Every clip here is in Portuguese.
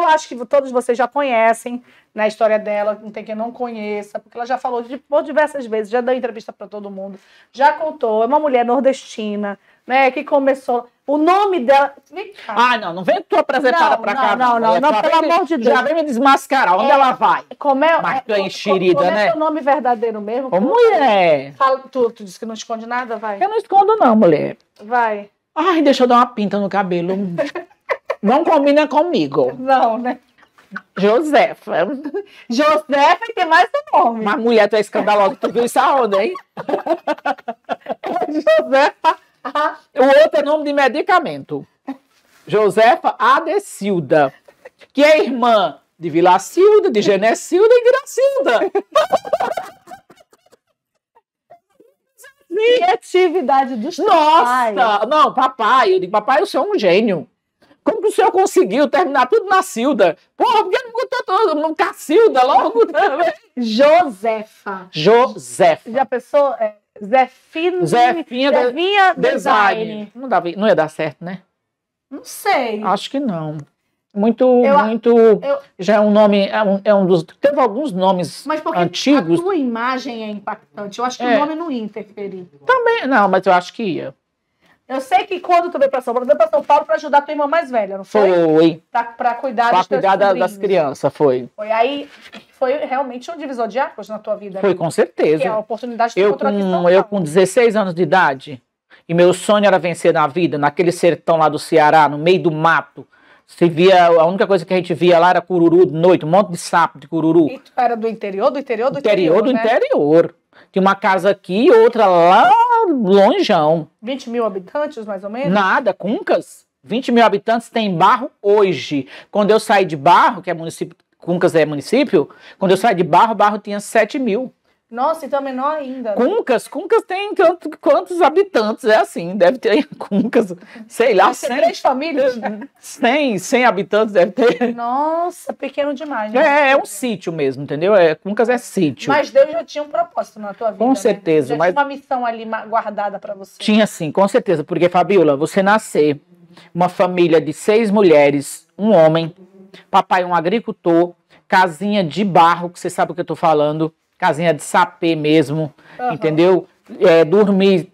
eu acho que todos vocês já conhecem na né, história dela, não tem quem não conheça, porque ela já falou de, por diversas vezes, já deu entrevista para todo mundo, já contou, é uma mulher nordestina, né, que começou. O nome dela. Vem cá. Ah, não, não vem tu apresentada para cá. Não, não, não, é não pelo amor de Deus. Já vem me desmascarar. Onde é, ela vai? Como é, Mas tu é, é enxerida, como, como é né? Como é o nome verdadeiro mesmo? Ô, mulher! Fala, tu, tu disse que não esconde nada, vai? Eu não escondo, não, mulher. Vai. Ai, deixa eu dar uma pinta no cabelo. Não combina comigo. Não, né? Josefa. Josefa e tem mais um nome. Mas mulher, tu é escandalosa. Tu viu isso aonde, hein? Josefa. O outro é nome de medicamento. Josefa Adecilda, que é irmã de Vilacilda, de Genecilda e Viracilda. Criatividade dos Nossa! Pais. Não, papai, eu digo, papai, o senhor é um gênio o senhor conseguiu terminar tudo na Cilda? Porra, por que não botou todo no Cacilda logo também? Josefa. Josefa. Já pensou? É, Zefino, Zefinha, Zefinha design. design. Não, dava, não ia dar certo, né? Não sei. Acho que não. Muito, eu, muito. Eu, já é um nome, é um, é um dos. Teve alguns nomes mas porque antigos. A tua imagem é impactante. Eu acho que é. o nome não ia interferir. Também, não, mas eu acho que ia. Eu sei que quando tu veio para São Paulo, tu veio para São Paulo para ajudar a tua irmã mais velha, não foi? Foi. Para cuidar, pra cuidar da, das crianças, foi. Foi aí, foi realmente um divisor de águas na tua vida. Né? Foi, ali, com certeza. Que é uma oportunidade de eu com, aqui Eu com 16 anos de idade, e meu sonho era vencer na vida, naquele sertão lá do Ceará, no meio do mato, se via, a única coisa que a gente via lá era cururu de noite, um monte de sapo de cururu. E tu era do interior, do interior, do interior? Interior, do né? interior. Tinha uma casa aqui, outra lá longeão. 20 mil habitantes, mais ou menos? Nada, Cuncas. 20 mil habitantes tem Barro hoje. Quando eu saí de Barro, que é município, Cuncas é município, quando eu saí de Barro, Barro tinha 7 mil. Nossa, então é menor ainda. Né? Cuncas, Cuncas tem quantos, quantos habitantes? É assim, deve ter Cuncas, sei lá, 100. Três famílias? 100, 100 habitantes deve ter. Nossa, pequeno demais. Né? É, é um sítio mesmo, entendeu? É, Cuncas é sítio. Mas Deus já tinha um propósito na tua vida. Com né? certeza. Né? Já mas... tinha uma missão ali guardada para você. Tinha sim, com certeza. Porque, Fabiola, você nascer uma família de seis mulheres, um homem, papai um agricultor, casinha de barro, que você sabe o que eu tô falando casinha de sapê mesmo, uhum. entendeu? É, dormir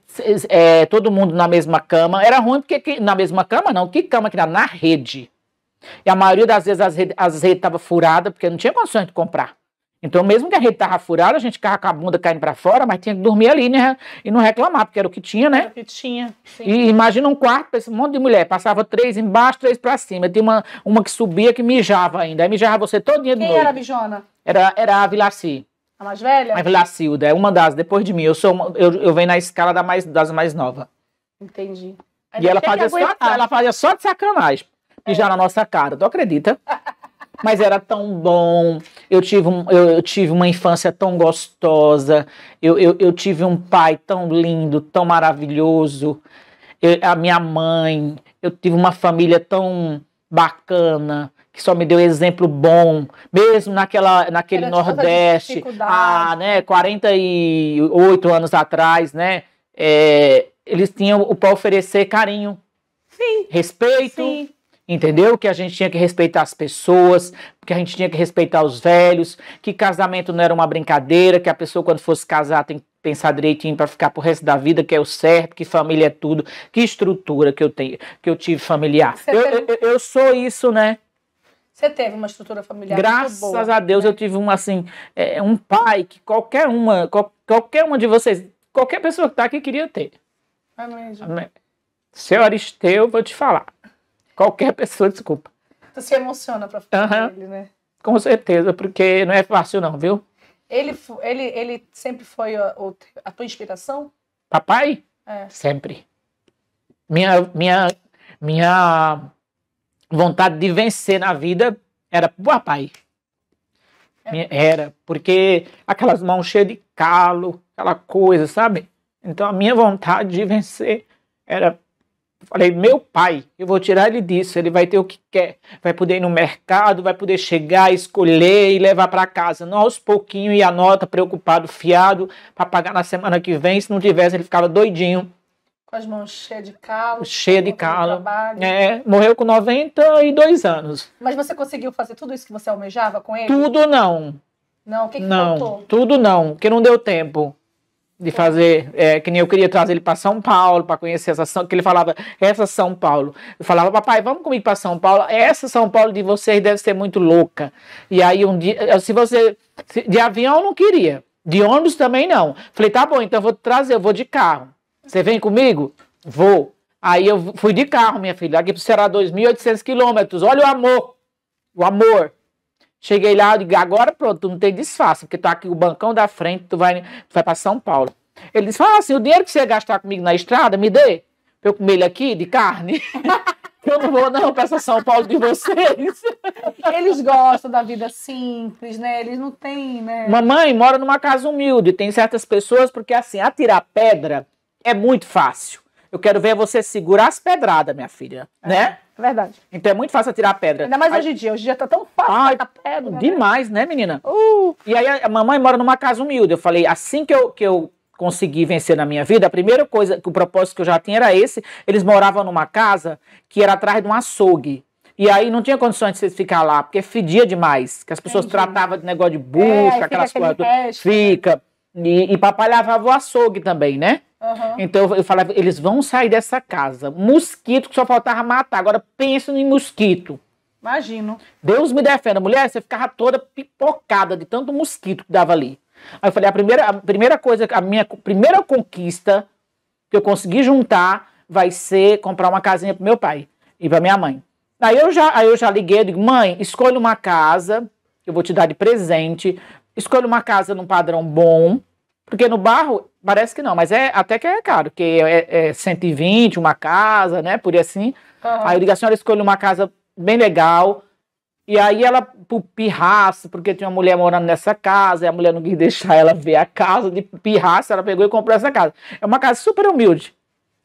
é, todo mundo na mesma cama. Era ruim porque na mesma cama não, que cama que era na rede. E a maioria das vezes as redes as rede estavam furadas porque não tinha condições de comprar. Então, mesmo que a rede estava furada, a gente ficava com a bunda caindo para fora, mas tinha que dormir ali né? e não reclamar, porque era o que tinha, né? Era o que tinha. Sim. E imagina um quarto para esse monte de mulher. Passava três embaixo, três para cima. Tinha uma, uma que subia que mijava ainda. Aí mijava você todo dia de Quem noite. Quem era a Bijona? Era, era a Vilaci. A mais velha? A Vilacilda, é uma das, depois de mim. Eu sou uma, eu, eu venho na escala da mais, das mais novas. Entendi. e ela fazia, só, ela fazia só de sacanagem. É. E já na nossa cara, tu acredita? Mas era tão bom. Eu tive, um, eu, eu tive uma infância tão gostosa. Eu, eu, eu, tive um pai tão lindo, tão maravilhoso. Eu, a minha mãe. Eu tive uma família tão bacana que só me deu exemplo bom, mesmo naquela, naquele Era Nordeste, há ah, né, 48 anos atrás, né? É, eles tinham o para oferecer carinho, Sim. respeito, Sim. entendeu? Que a gente tinha que respeitar as pessoas, que a gente tinha que respeitar os velhos, que casamento não era uma brincadeira, que a pessoa quando fosse casar tem que pensar direitinho para ficar pro resto da vida, que é o certo, que família é tudo, que estrutura que eu tenho, que eu tive familiar. Eu, eu, eu sou isso, né? Você teve uma estrutura familiar Graças boa, a Deus né? eu tive um assim, é, um pai que qualquer uma, qual, qualquer uma de vocês, qualquer pessoa que está aqui queria ter. É mesmo. Amém. Seu Aristeu, vou te falar. Qualquer pessoa, desculpa. Tu se emociona para falar uhum. dele, né? Com certeza, porque não é fácil não, viu? Ele, ele, ele sempre foi a, a tua inspiração? Papai? É. Sempre. Minha, minha, minha vontade de vencer na vida era pro papai. É. Era, porque aquelas mãos cheias de calo, aquela coisa, sabe? Então a minha vontade de vencer era. Falei, meu pai, eu vou tirar ele disso, ele vai ter o que quer, vai poder ir no mercado, vai poder chegar, escolher e levar para casa. Não aos pouquinho e a nota preocupado, fiado, para pagar na semana que vem. Se não tivesse, ele ficava doidinho com as mãos cheias de calo. Cheia de calo. É, morreu com 92 anos. Mas você conseguiu fazer tudo isso que você almejava com ele? Tudo não. Não, o que, que não, faltou? Tudo não, que não deu tempo de tá. fazer, é, que nem eu queria trazer ele para São Paulo, para conhecer essa São, que ele falava, essa São Paulo. Eu falava, papai, vamos comigo para São Paulo. Essa São Paulo de vocês deve ser muito louca. E aí um dia, se você de avião eu não queria, de ônibus também não. Falei, tá bom, então eu vou trazer, eu vou de carro. Você vem comigo? Vou. Aí eu fui de carro, minha filha. Aqui pro Ceará, 2.800 quilômetros. Olha o amor. O amor. Cheguei lá, eu digo, agora pronto, tu não tem disfarce, porque tá aqui o bancão da frente, tu vai, tu vai para São Paulo. Ele disse, fala assim, o dinheiro que você gastar comigo na estrada, me dê, pra eu comer ele aqui, de carne. eu não vou não para essa São Paulo de vocês. Eles gostam da vida simples, né? Eles não têm, né? Mamãe mora numa casa humilde, tem certas pessoas, porque assim, atirar pedra é muito fácil. Eu quero ver você segurar as pedradas, minha filha, é, né? É verdade. Então é muito fácil tirar a pedra. Ainda mais aí, hoje em dia. Hoje em dia tá tão fácil tirar pedra. Né? Demais, né, menina? Uh. E aí a mamãe mora numa casa humilde. Eu falei, assim que eu, que eu consegui vencer na minha vida, a primeira coisa, que o propósito que eu já tinha era esse. Eles moravam numa casa que era atrás de um açougue. E aí não tinha condições de ficar lá, porque fedia demais. Que as pessoas Entendi. tratavam de negócio de bucha, é, aquelas coisas. Né? Fica. fica. E, e papai lavava o açougue também, né? Uhum. Então eu falava, eles vão sair dessa casa. Mosquito que só faltava matar. Agora pensa em mosquito. Imagino. Deus me defenda. Mulher, você ficava toda pipocada de tanto mosquito que dava ali. Aí eu falei, a primeira, a primeira coisa, a minha primeira conquista que eu consegui juntar vai ser comprar uma casinha pro meu pai e pra minha mãe. Aí eu já, aí eu já liguei, eu digo, mãe, escolha uma casa, eu vou te dar de presente, escolha uma casa num padrão bom, porque no barro parece que não, mas é até que é caro, que é, é 120 uma casa, né? Por aí assim. Uhum. Aí eu digo, a senhora escolhe uma casa bem legal. E aí ela, por pirraça, porque tinha uma mulher morando nessa casa, e a mulher não quis deixar ela ver a casa, de pirraça, ela pegou e comprou essa casa. É uma casa super humilde.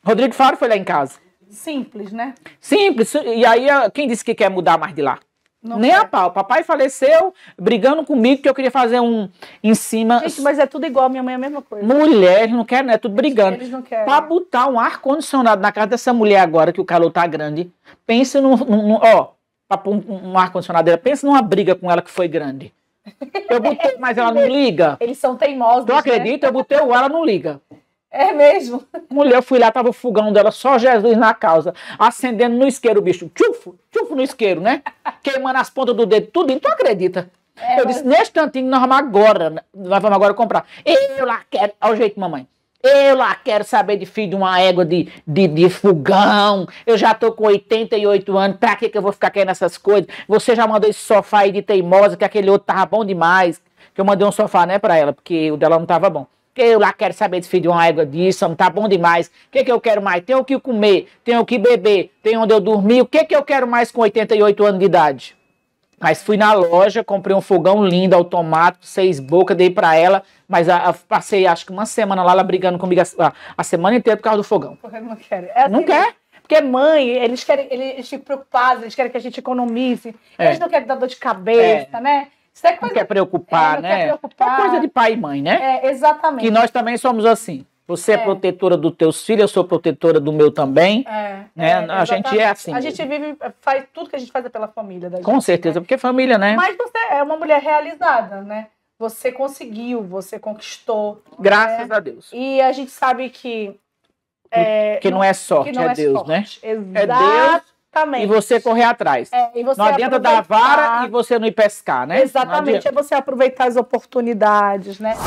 Rodrigo Faro foi lá em casa. Simples, né? Simples. E aí, ah, quem disse que quer mudar mais de lá? Não Nem a pau. Papai faleceu brigando comigo que eu queria fazer um em cima. Gente, mas é tudo igual, minha mãe é a mesma coisa. Mulher, não querem, né? É tudo brigando. Eles não querem. Pra botar um ar-condicionado na casa dessa mulher agora, que o calor tá grande, pense num. num ó, pra um, um ar-condicionado dela, pense numa briga com ela que foi grande. Eu botei, mas ela não liga. Eles são teimosos. Tu né? acredita? Né? Eu botei o ela não liga. É mesmo? Mulher, eu fui lá, tava o fogão dela, só Jesus na causa. Acendendo no isqueiro, bicho. Tchufo, tchufo no isqueiro, né? Queimando as pontas do dedo, tudo. Tu acredita. É, eu disse, mas... neste tantinho, nós vamos agora, nós vamos agora comprar. Eu lá quero, ao jeito, mamãe. Eu lá quero saber de filho de uma égua de, de, de fogão. Eu já tô com 88 anos. Pra que, que eu vou ficar querendo essas coisas? Você já mandou esse sofá aí de teimosa, que aquele outro tava bom demais. Que eu mandei um sofá, né, pra ela, porque o dela não tava bom que eu lá quero saber de filho de uma égua disso, não tá bom demais. O que, que eu quero mais? Tenho o que comer, tenho o que beber, tenho onde eu dormir. O que, que eu quero mais com 88 anos de idade? Mas fui na loja, comprei um fogão lindo, automático, seis bocas, dei para ela, mas a, a, passei acho que uma semana lá, ela brigando comigo a, a semana inteira por causa do fogão. Porque não quer. É assim, não quer? Porque mãe, eles querem, eles ficam preocupados, eles querem que a gente economize, é. eles não querem dar dor de cabeça, é. né? Isso é coisa... Não quer preocupar, é, não né? Quer preocupar. É coisa de pai e mãe, né? É, exatamente. Que nós também somos assim. Você é, é protetora dos teus filhos, eu sou protetora do meu também. É, é né? a gente é assim. A gente vive, faz tudo que a gente faz é pela família. Da Com gente, né? certeza, né? porque família, né? Mas você é uma mulher realizada, né? Você conseguiu, você conquistou. Graças né? a Deus. E a gente sabe que é, que não, é não é sorte, não é, é Deus, né? sorte. né? Exatamente. É Deus Exatamente. E você correr atrás. É, e você não adianta aproveitar... dar vara e você não ir pescar, né? Exatamente, é você aproveitar as oportunidades, né?